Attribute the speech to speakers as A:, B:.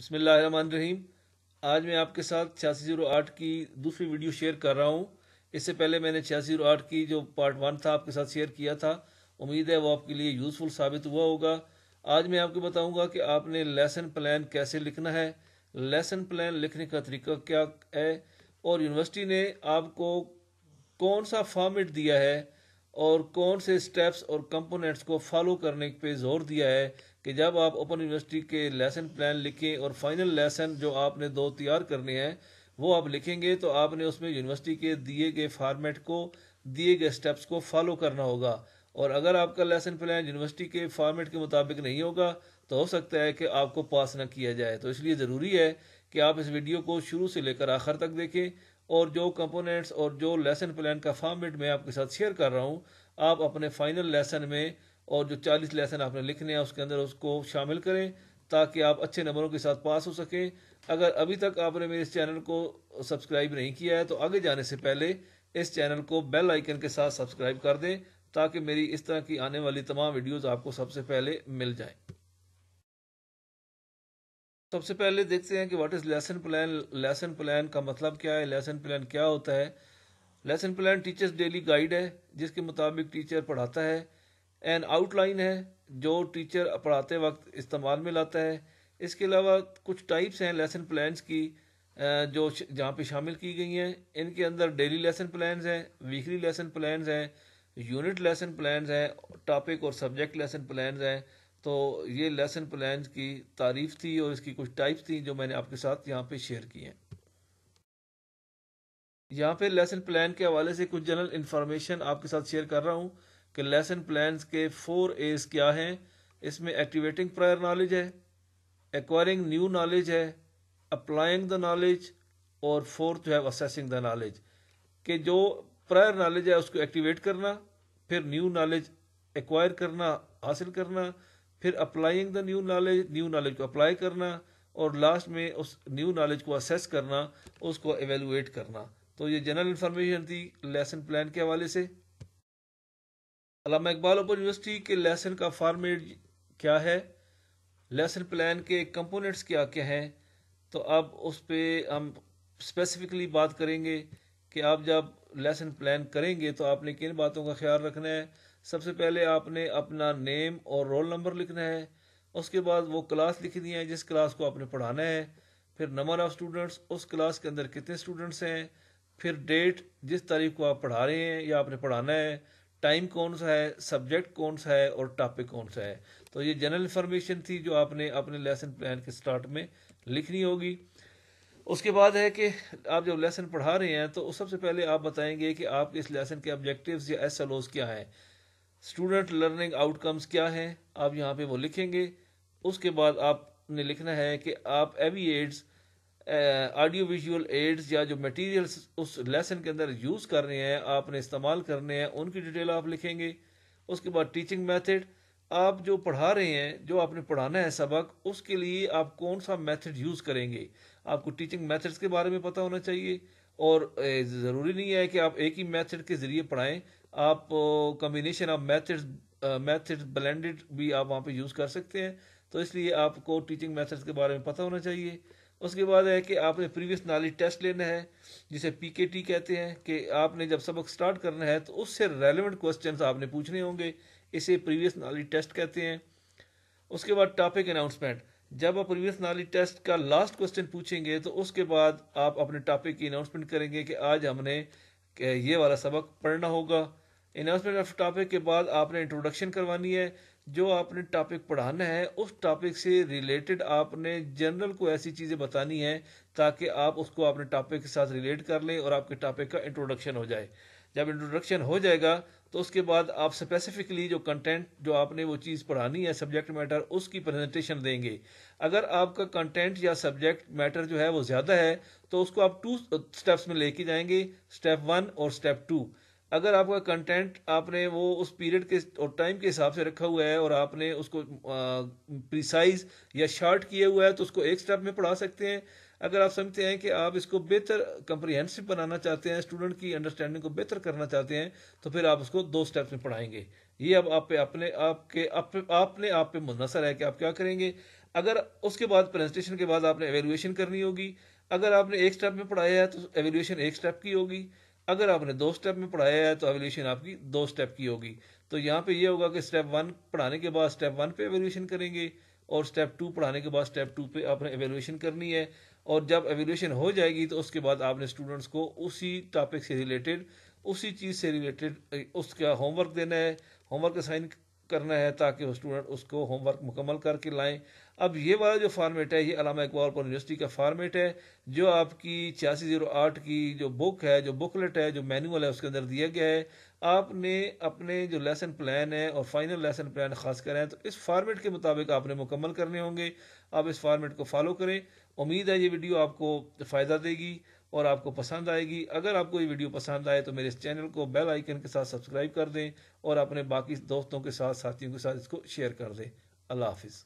A: बसमीम आज मैं आपके साथ छियासी जीरो आठ की दूसरी वीडियो शेयर कर रहा हूँ इससे पहले मैंने छियासी जीरो आठ की जो पार्ट वन था आपके साथ शेयर किया था उम्मीद है वो आपके लिए यूज़फुल साबित हुआ होगा आज मैं आपको बताऊँगा कि आपने लेसन प्लान कैसे लिखना है लेसन प्लान लिखने का तरीका क्या है और यूनिवर्सिटी ने आपको कौन सा फॉर्मेट दिया है और कौन से स्टेप्स और कंपोनेंट्स को फॉलो करने पे जोर दिया है कि जब आप ओपन यूनिवर्सिटी के लेसन प्लान लिखें और फाइनल लेसन जो आपने दो तैयार करने हैं वो आप लिखेंगे तो आपने उसमें यूनिवर्सिटी के दिए गए फार्मेट को दिए गए स्टेप्स को फॉलो करना होगा और अगर आपका लेसन प्लान यूनिवर्सिटी के फार्मेट के मुताबिक नहीं होगा तो हो सकता है कि आपको पास ना किया जाए तो इसलिए ज़रूरी है कि आप इस वीडियो को शुरू से लेकर आखिर तक देखें और जो कंपोनेंट्स और जो लेसन प्लान का फॉर्मेट मैं आपके साथ शेयर कर रहा हूँ आप अपने फाइनल लेसन में और जो चालीस लेसन आपने लिखने हैं उसके अंदर उसको शामिल करें ताकि आप अच्छे नंबरों के साथ पास हो सकें अगर अभी तक आपने मेरे इस चैनल को सब्सक्राइब नहीं किया है तो आगे जाने से पहले इस चैनल को बेल आइकन के साथ सब्सक्राइब कर दें ताकि मेरी इस तरह की आने वाली तमाम वीडियोस आपको सबसे पहले मिल जाएं। सबसे पहले देखते हैं कि what is lesson plan lesson plan का मतलब क्या है लेसन प्लान क्या होता है lesson plan teachers daily guide है जिसके मुताबिक टीचर पढ़ाता है एन आउटलाइन है जो टीचर पढ़ाते वक्त इस्तेमाल में लाता है इसके अलावा कुछ टाइप्स हैं लेसन प्लान्स की जो जहाँ पे शामिल की गई हैं इनके अंदर डेली लेसन प्लान्स हैं वीकली लेसन प्लान्स हैं यूनिट लेसन प्लान्स हैं टॉपिक और सब्जेक्ट लेसन प्लान्स हैं तो ये लेसन प्लान्स की तारीफ थी और इसकी कुछ टाइप्स थी जो मैंने आपके साथ यहाँ पे शेयर की हैं यहाँ पे लेसन प्लान के हवाले से कुछ जनरल इन्फॉर्मेशन आपके साथ शेयर कर रहा हूँ कि लेसन प्लान के फोर एज क्या हैं इसमें एक्टिवेटिंग प्रायर नॉलेज है एक्वायरिंग न्यू नॉलेज है अप्लाइंग द नॉलेज और फोर्थ है असेसिंग द नॉलेज कि जो प्रायर नॉलेज है उसको एक्टिवेट करना फिर न्यू नॉलेज एक्वायर करना हासिल करना फिर applying the new knowledge new knowledge को अप्लाई करना और लास्ट में उस न्यू नॉलेज को असेस करना उसको एवेलुएट करना तो ये जनरल इन्फॉर्मेशन थी लेसन प्लान के हवाले से अलामा इकबाल ओपन यूनिवर्सिटी के लेसन का फॉर्मेट क्या है लेसन प्लान के कंपोनेंट्स क्या क्या हैं तो अब उस पर हम स्पेसिफिकली बात करेंगे कि आप जब लेसन प्लान करेंगे तो आपने किन बातों का ख्याल रखना है सबसे पहले आपने अपना नेम और रोल नंबर लिखना है उसके बाद वो क्लास लिखनी है जिस क्लास को आपने पढ़ाना है फिर नंबर ऑफ़ स्टूडेंट्स उस क्लास के अंदर कितने स्टूडेंट्स हैं फिर डेट जिस तारीख को आप पढ़ा रहे हैं या आपने पढ़ाना है टाइम कौन सा है सब्जेक्ट कौन सा है और टॉपिक कौन सा है तो ये जनरल इन्फॉर्मेशन थी जो आपने अपने लेसन प्लान के स्टार्ट में लिखनी होगी उसके बाद है कि आप जब लेसन पढ़ा रहे हैं तो सबसे पहले आप बताएंगे कि आपके इस लेसन के ऑब्जेक्टिव्स या एस क्या हैं स्टूडेंट लर्निंग आउटकम्स क्या हैं आप यहाँ पे वो लिखेंगे उसके बाद आपने लिखना है कि आप AV aids audio visual aids या जो मटेरियल्स उस लेसन के अंदर यूज़ कर रहे हैं आपने इस्तेमाल करने हैं उनकी डिटेल आप लिखेंगे उसके बाद टीचिंग मेथड आप जो पढ़ा रहे हैं जो आपने पढ़ाना है सबक उसके लिए आप कौन सा मेथड यूज़ करेंगे आपको टीचिंग मेथड्स के बारे में पता होना चाहिए और ज़रूरी नहीं है कि आप एक ही मेथड के ज़रिए पढ़ाएं आप combination of methods methods blended भी आप वहाँ पे यूज़ कर सकते हैं तो इसलिए आपको टीचिंग मेथड्स के बारे में पता होना चाहिए उसके बाद है कि आपने प्रीवियस नॉलेज टेस्ट लेना है जिसे पीकेटी कहते हैं कि आपने जब सबक स्टार्ट करना है तो उससे रेलिवेंट क्वेश्चन आपने पूछने होंगे इसे प्रीवियस नॉलेज टेस्ट कहते हैं उसके बाद टॉपिक अनाउंसमेंट जब आप प्रीवियस नॉलेज टेस्ट का लास्ट क्वेश्चन पूछेंगे तो उसके बाद आप अपने टॉपिक की अनाउंसमेंट करेंगे कि आज हमने ये वाला सबक पढ़ना होगा अनाउंसमेंट ऑफ टॉपिक के बाद आपने इंट्रोडक्शन करवानी है जो आपने टॉपिक पढ़ाना है उस टॉपिक से रिलेटेड आपने जनरल को ऐसी चीज़ें बतानी है ताकि आप उसको अपने टॉपिक के साथ रिलेट कर लें और आपके टॉपिक का इंट्रोडक्शन हो जाए जब इंट्रोडक्शन हो जाएगा तो उसके बाद आप स्पेसिफिकली जो कंटेंट जो आपने वो चीज़ पढ़ानी है सब्जेक्ट मैटर उसकी प्रेजेंटेशन देंगे अगर आपका कंटेंट या सब्जेक्ट मैटर जो है वो ज़्यादा है तो उसको आप टू स्टेप्स में लेके जाएंगे स्टेप वन और स्टेप टू अगर आपका कंटेंट आपने वो उस पीरियड के और टाइम के हिसाब से रखा हुआ है और आपने उसको प्रिसाइज या शार्ट किया हुआ है तो उसको एक स्टेप में पढ़ा सकते हैं अगर आप समझते हैं कि आप इसको बेहतर कंप्रीहेंसिव बनाना चाहते हैं स्टूडेंट की अंडरस्टैंडिंग को बेहतर करना चाहते हैं तो फिर आप उसको दो स्टेप में पढ़ाएंगे ये अब आप पे अपने आपके आप आपने आप पे मुनसर है कि आप क्या करेंगे अगर उसके बाद प्रेजेंटेशन के बाद आपने एवेलुएशन करनी होगी अगर आपने एक स्टेप में पढ़ाया है तो एवेलुएशन एक स्टेप की होगी अगर आपने दो स्टेप में पढ़ाया है तो एवोल्यूशन आपकी दो स्टेप की होगी तो यहाँ पे ये होगा कि स्टेप वन पढ़ाने के बाद स्टेप वन पे एवोल्यूशन करेंगे और स्टेप टू पढ़ाने के बाद स्टेप टू पे आपने एवेल्यूशन करनी है और जब एवेल्यूशन हो जाएगी तो उसके बाद आपने स्टूडेंट्स को उसी टॉपिक से रिलेटेड उसी चीज़ से रिलेटेड उसका होमवर्क देना है होमवर्क असाइन करना है ताकि वो स्टूडेंट उसको होमवर्क मुकम्मल करके लाएं अब ये वाला जो फार्मेट है ये अलामा इकबाल यूनिवर्सिटी का फार्मेट है जो आपकी छियासी जीरो आठ की जो बुक है जो बुकलेट है जो मैनुअल है उसके अंदर दिया गया है आपने अपने जो लेसन प्लान है और फाइनल लेसन प्लान खास करें तो इस फार्मेट के मुताबिक आपने मुकम्मल करने होंगे आप इस फार्मेट को फॉलो करें उम्मीद है ये वीडियो आपको फ़ायदा देगी और आपको पसंद आएगी अगर आपको ये वीडियो पसंद आए तो मेरे इस चैनल को बेल आइकन के साथ सब्सक्राइब कर दें और अपने बाकी दोस्तों के साथ साथियों के साथ इसको शेयर कर दें अल्लाह हाफिज़